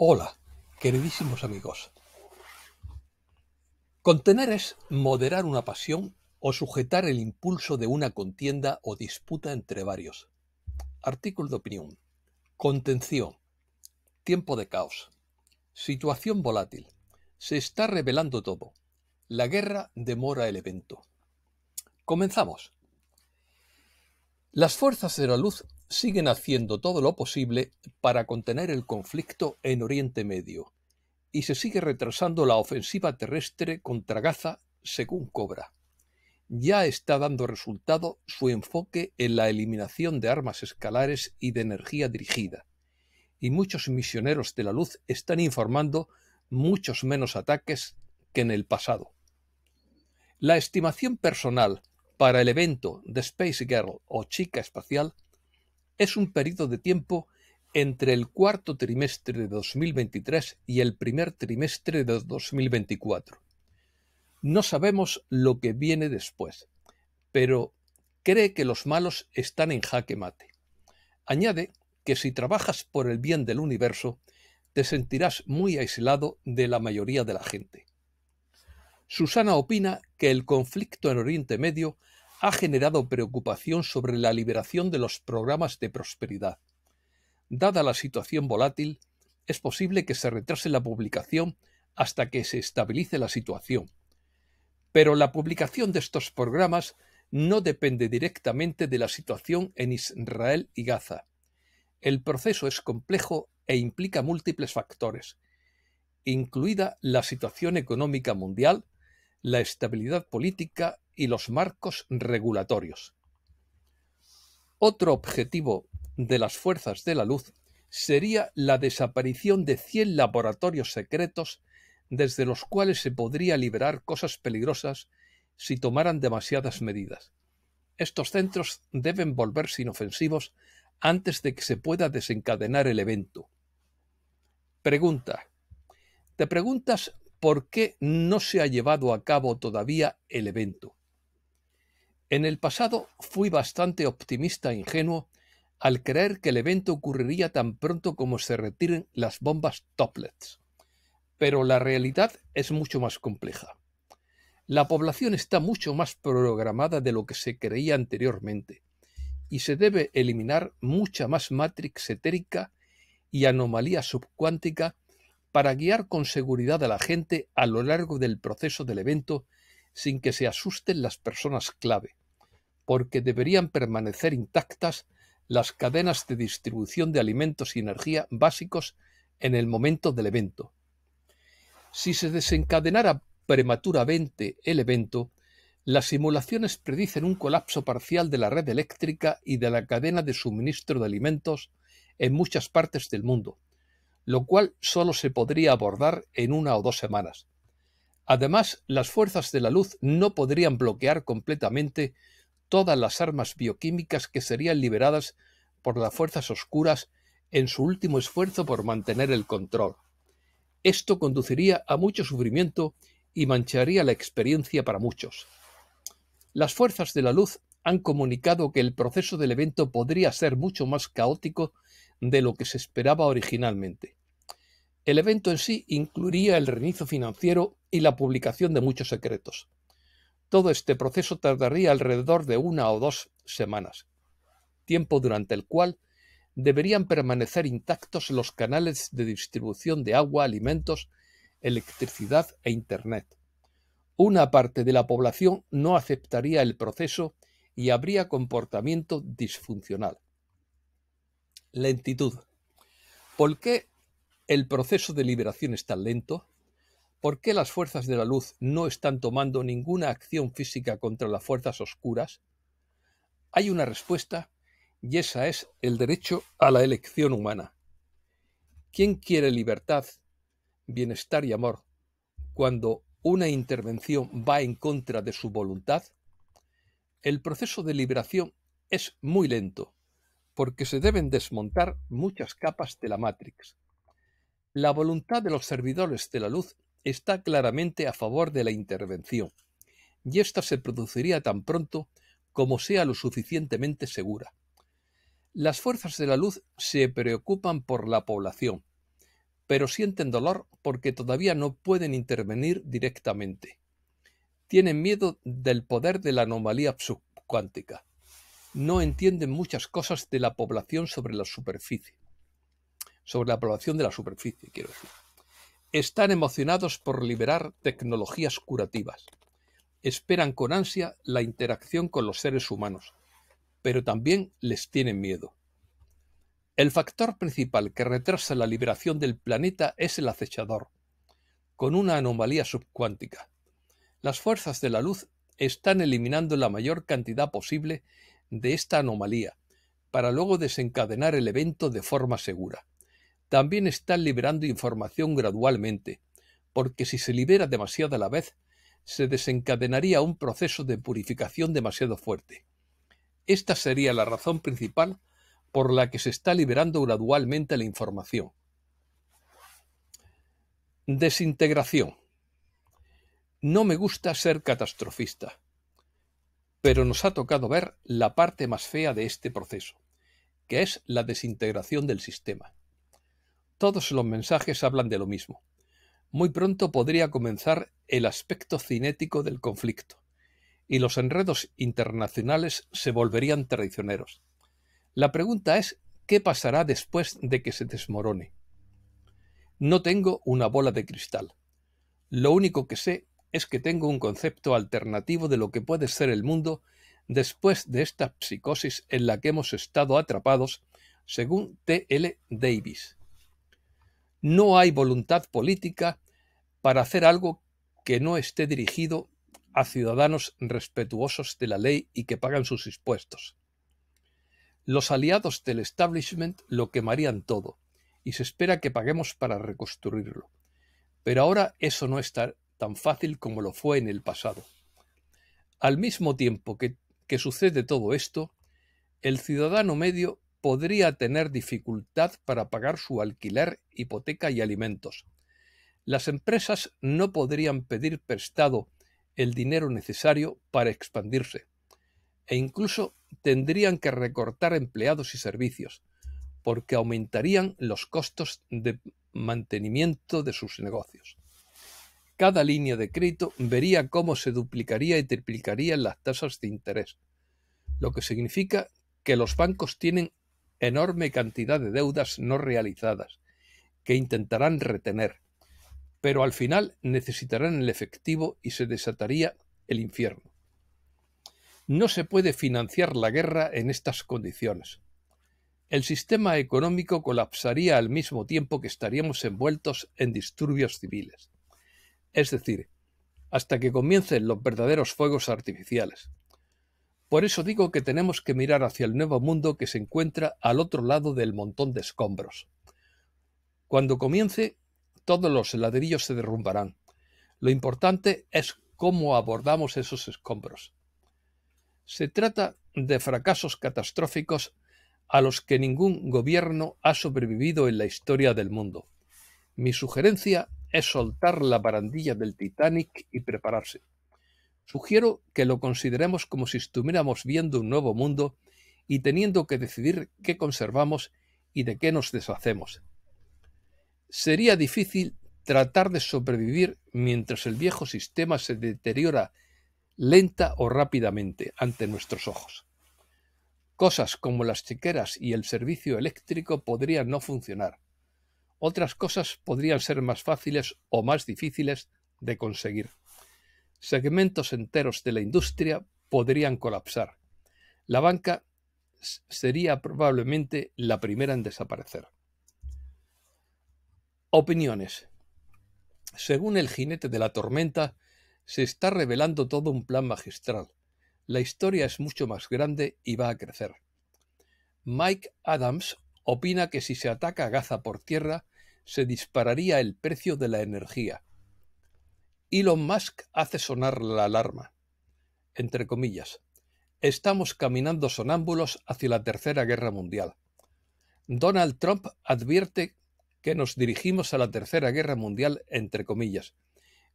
Hola, queridísimos amigos. Contener es moderar una pasión o sujetar el impulso de una contienda o disputa entre varios. Artículo de opinión. Contención. Tiempo de caos. Situación volátil. Se está revelando todo. La guerra demora el evento. Comenzamos. Las fuerzas de la luz siguen haciendo todo lo posible para contener el conflicto en Oriente Medio y se sigue retrasando la ofensiva terrestre contra Gaza según Cobra. Ya está dando resultado su enfoque en la eliminación de armas escalares y de energía dirigida, y muchos misioneros de la luz están informando muchos menos ataques que en el pasado. La estimación personal para el evento de Space Girl o Chica Espacial es un periodo de tiempo entre el cuarto trimestre de 2023 y el primer trimestre de 2024. No sabemos lo que viene después, pero cree que los malos están en jaque mate. Añade que si trabajas por el bien del universo, te sentirás muy aislado de la mayoría de la gente. Susana opina que el conflicto en Oriente Medio ha generado preocupación sobre la liberación de los programas de prosperidad. Dada la situación volátil, es posible que se retrase la publicación hasta que se estabilice la situación. Pero la publicación de estos programas no depende directamente de la situación en Israel y Gaza. El proceso es complejo e implica múltiples factores, incluida la situación económica mundial, la estabilidad política y los marcos regulatorios. Otro objetivo de las fuerzas de la luz sería la desaparición de 100 laboratorios secretos desde los cuales se podría liberar cosas peligrosas si tomaran demasiadas medidas. Estos centros deben volverse inofensivos antes de que se pueda desencadenar el evento. Pregunta. ¿Te preguntas por qué no se ha llevado a cabo todavía el evento? En el pasado fui bastante optimista e ingenuo al creer que el evento ocurriría tan pronto como se retiren las bombas Toplets. Pero la realidad es mucho más compleja. La población está mucho más programada de lo que se creía anteriormente y se debe eliminar mucha más matrix etérica y anomalía subcuántica para guiar con seguridad a la gente a lo largo del proceso del evento sin que se asusten las personas clave porque deberían permanecer intactas las cadenas de distribución de alimentos y energía básicos en el momento del evento. Si se desencadenara prematuramente el evento, las simulaciones predicen un colapso parcial de la red eléctrica y de la cadena de suministro de alimentos en muchas partes del mundo, lo cual solo se podría abordar en una o dos semanas. Además, las fuerzas de la luz no podrían bloquear completamente todas las armas bioquímicas que serían liberadas por las fuerzas oscuras en su último esfuerzo por mantener el control. Esto conduciría a mucho sufrimiento y mancharía la experiencia para muchos. Las fuerzas de la luz han comunicado que el proceso del evento podría ser mucho más caótico de lo que se esperaba originalmente. El evento en sí incluiría el renizo financiero y la publicación de muchos secretos. Todo este proceso tardaría alrededor de una o dos semanas, tiempo durante el cual deberían permanecer intactos los canales de distribución de agua, alimentos, electricidad e Internet. Una parte de la población no aceptaría el proceso y habría comportamiento disfuncional. Lentitud. ¿Por qué el proceso de liberación es tan lento? ¿Por qué las fuerzas de la luz no están tomando ninguna acción física contra las fuerzas oscuras? Hay una respuesta y esa es el derecho a la elección humana. ¿Quién quiere libertad, bienestar y amor cuando una intervención va en contra de su voluntad? El proceso de liberación es muy lento porque se deben desmontar muchas capas de la Matrix. La voluntad de los servidores de la luz está claramente a favor de la intervención, y ésta se produciría tan pronto como sea lo suficientemente segura. Las fuerzas de la luz se preocupan por la población, pero sienten dolor porque todavía no pueden intervenir directamente. Tienen miedo del poder de la anomalía subcuántica. No entienden muchas cosas de la población sobre la superficie. Sobre la población de la superficie, quiero decir. Están emocionados por liberar tecnologías curativas. Esperan con ansia la interacción con los seres humanos, pero también les tienen miedo. El factor principal que retrasa la liberación del planeta es el acechador, con una anomalía subcuántica. Las fuerzas de la luz están eliminando la mayor cantidad posible de esta anomalía, para luego desencadenar el evento de forma segura también están liberando información gradualmente, porque si se libera demasiado a la vez, se desencadenaría un proceso de purificación demasiado fuerte. Esta sería la razón principal por la que se está liberando gradualmente la información. Desintegración. No me gusta ser catastrofista, pero nos ha tocado ver la parte más fea de este proceso, que es la desintegración del sistema. Todos los mensajes hablan de lo mismo. Muy pronto podría comenzar el aspecto cinético del conflicto, y los enredos internacionales se volverían traicioneros. La pregunta es qué pasará después de que se desmorone. No tengo una bola de cristal. Lo único que sé es que tengo un concepto alternativo de lo que puede ser el mundo después de esta psicosis en la que hemos estado atrapados, según T. L. Davis. No hay voluntad política para hacer algo que no esté dirigido a ciudadanos respetuosos de la ley y que pagan sus impuestos. Los aliados del establishment lo quemarían todo y se espera que paguemos para reconstruirlo. Pero ahora eso no está tan fácil como lo fue en el pasado. Al mismo tiempo que, sucede todo esto, el ciudadano medio podría tener dificultad para pagar su alquiler, hipoteca y alimentos. Las empresas no podrían pedir prestado el dinero necesario para expandirse e incluso tendrían que recortar empleados y servicios, porque aumentarían los costos de mantenimiento de sus negocios. Cada línea de crédito vería cómo se duplicaría y triplicarían las tasas de interés, lo que significa que los bancos tienen enorme cantidad de deudas no realizadas, que intentarán retener, pero al final necesitarán el efectivo y se desataría el infierno. No se puede financiar la guerra en estas condiciones. El sistema económico colapsaría al mismo tiempo que estaríamos envueltos en disturbios civiles. Es decir, hasta que comiencen los verdaderos fuegos artificiales. Por eso digo que tenemos que mirar hacia el nuevo mundo que se encuentra al otro lado del montón de escombros. Cuando comience, todos los ladrillos se derrumbarán. Lo importante es cómo abordamos esos escombros. Se trata de fracasos catastróficos a los que ningún gobierno ha sobrevivido en la historia del mundo. Mi sugerencia es soltar la barandilla del Titanic y prepararse. Sugiero que lo consideremos como si estuviéramos viendo un nuevo mundo y teniendo que decidir qué conservamos y de qué nos deshacemos. Sería difícil tratar de sobrevivir mientras el viejo sistema se deteriora lenta o rápidamente ante nuestros ojos. Cosas como las chequeras y el servicio eléctrico podrían no funcionar. Otras cosas podrían ser más fáciles o más difíciles de conseguir segmentos enteros de la industria podrían colapsar. La banca sería probablemente la primera en desaparecer. Opiniones. Según el jinete de la tormenta, se está revelando todo un plan magistral. La historia es mucho más grande y va a crecer. Mike Adams opina que si se ataca a Gaza por tierra, se dispararía el precio de la energía, Elon Musk hace sonar la alarma. Entre comillas, estamos caminando sonámbulos hacia la Tercera Guerra Mundial. Donald Trump advierte que nos dirigimos a la Tercera Guerra Mundial, entre comillas,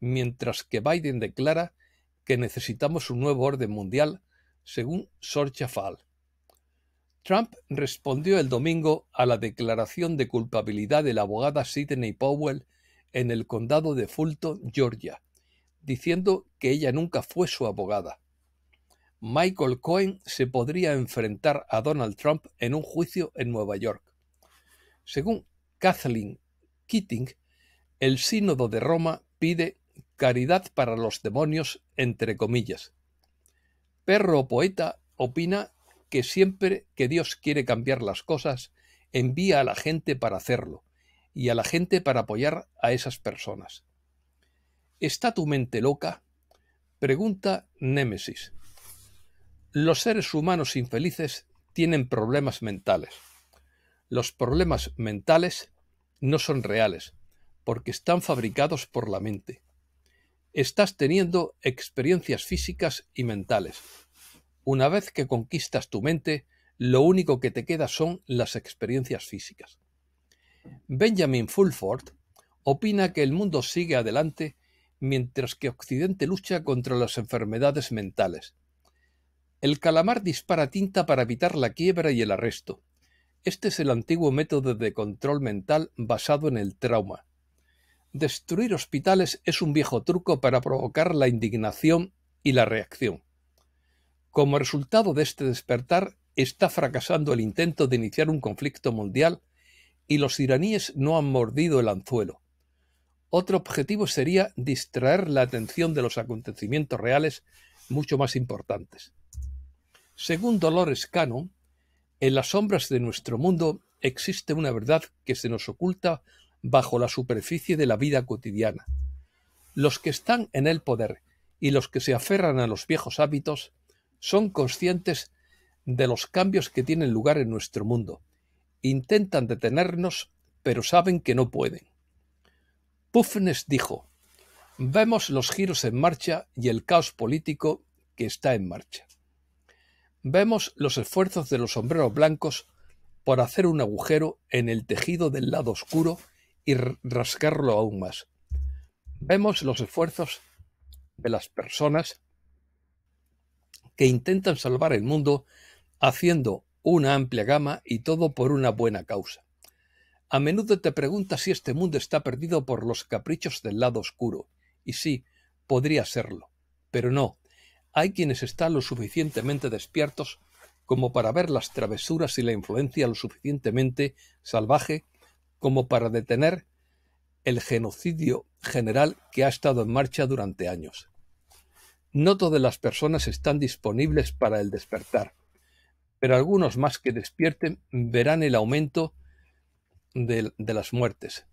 mientras que Biden declara que necesitamos un nuevo orden mundial, según Sorcha Fall. Trump respondió el domingo a la declaración de culpabilidad de la abogada Sidney Powell en el condado de Fulton, Georgia, diciendo que ella nunca fue su abogada. Michael Cohen se podría enfrentar a Donald Trump en un juicio en Nueva York. Según Kathleen Keating, el Sínodo de Roma pide caridad para los demonios, entre comillas. Perro Poeta opina que siempre que Dios quiere cambiar las cosas, envía a la gente para hacerlo, y a la gente para apoyar a esas personas. ¿Está tu mente loca? Pregunta Némesis. Los seres humanos infelices tienen problemas mentales. Los problemas mentales no son reales, porque están fabricados por la mente. Estás teniendo experiencias físicas y mentales. Una vez que conquistas tu mente, lo único que te queda son las experiencias físicas. Benjamin Fulford opina que el mundo sigue adelante mientras que Occidente lucha contra las enfermedades mentales. El calamar dispara tinta para evitar la quiebra y el arresto. Este es el antiguo método de control mental basado en el trauma. Destruir hospitales es un viejo truco para provocar la indignación y la reacción. Como resultado de este despertar, está fracasando el intento de iniciar un conflicto mundial y los iraníes no han mordido el anzuelo. Otro objetivo sería distraer la atención de los acontecimientos reales mucho más importantes. Según Dolores Cano, en las sombras de nuestro mundo existe una verdad que se nos oculta bajo la superficie de la vida cotidiana. Los que están en el poder y los que se aferran a los viejos hábitos son conscientes de los cambios que tienen lugar en nuestro mundo, Intentan detenernos, pero saben que no pueden. Pufnes dijo, Vemos los giros en marcha y el caos político que está en marcha. Vemos los esfuerzos de los sombreros blancos por hacer un agujero en el tejido del lado oscuro y rascarlo aún más. Vemos los esfuerzos de las personas que intentan salvar el mundo haciendo una amplia gama y todo por una buena causa. A menudo te preguntas si este mundo está perdido por los caprichos del lado oscuro, y sí, podría serlo, pero no, hay quienes están lo suficientemente despiertos como para ver las travesuras y la influencia lo suficientemente salvaje como para detener el genocidio general que ha estado en marcha durante años. No todas las personas están disponibles para el despertar, pero algunos más que despierten verán el aumento de, las muertes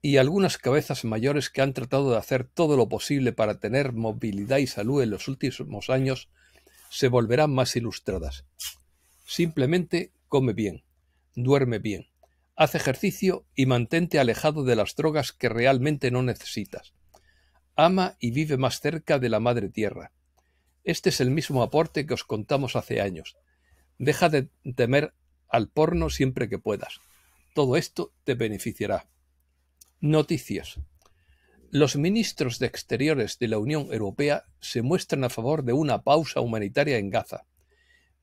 y algunas cabezas mayores que han tratado de hacer todo lo posible para tener movilidad y salud en los últimos años se volverán más ilustradas. Simplemente come bien, duerme bien, haz ejercicio y mantente alejado de las drogas que realmente no necesitas. Ama y vive más cerca de la Madre Tierra. Este es el mismo aporte que os contamos hace años. Deja de temer al porno siempre que puedas. Todo esto te beneficiará. Noticias. Los ministros de Exteriores de la Unión Europea se muestran a favor de una pausa humanitaria en Gaza,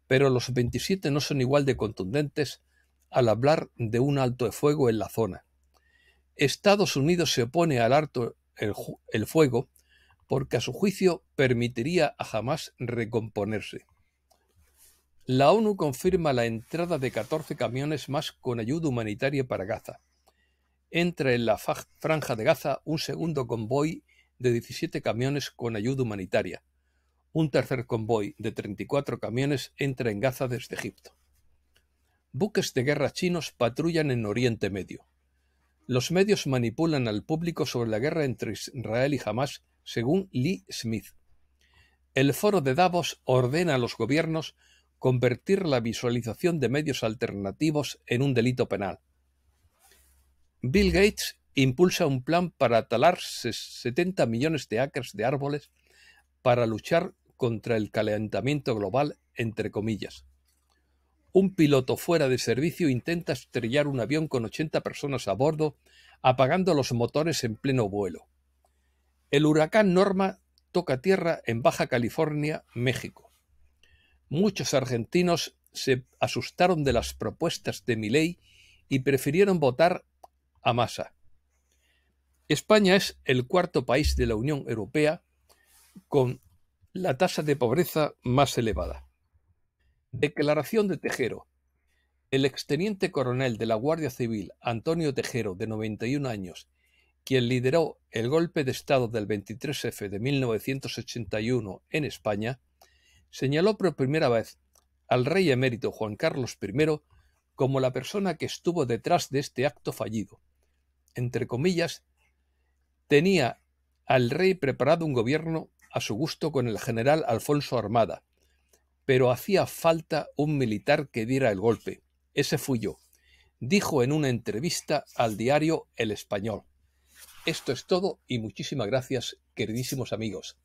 pero los 27 no son igual de contundentes al hablar de un alto de fuego en la zona. Estados Unidos se opone al alto el, el fuego porque a su juicio permitiría a Hamas recomponerse. La ONU confirma la entrada de 14 camiones más con ayuda humanitaria para Gaza. Entra en la franja de Gaza un segundo convoy de 17 camiones con ayuda humanitaria. Un tercer convoy de 34 camiones entra en Gaza desde Egipto. Buques de guerra chinos patrullan en Oriente Medio. Los medios manipulan al público sobre la guerra entre Israel y Hamas según Lee Smith. El Foro de Davos ordena a los gobiernos convertir la visualización de medios alternativos en un delito penal. Bill Gates impulsa un plan para talar 70 millones de acres de árboles para luchar contra el calentamiento global, entre comillas. Un piloto fuera de servicio intenta estrellar un avión con 80 personas a bordo, apagando los motores en pleno vuelo. El huracán Norma toca tierra en Baja California, México. Muchos argentinos se asustaron de las propuestas de ley y prefirieron votar a masa. España es el cuarto país de la Unión Europea con la tasa de pobreza más elevada. Declaración de Tejero. El exteniente coronel de la Guardia Civil, Antonio Tejero, de 91 años quien lideró el golpe de Estado del 23F de 1981 en España, señaló por primera vez al rey emérito Juan Carlos I como la persona que estuvo detrás de este acto fallido. Entre comillas, tenía al rey preparado un gobierno a su gusto con el general Alfonso Armada, pero hacía falta un militar que diera el golpe. Ese fui yo, dijo en una entrevista al diario El Español. Esto es todo y muchísimas gracias, queridísimos amigos.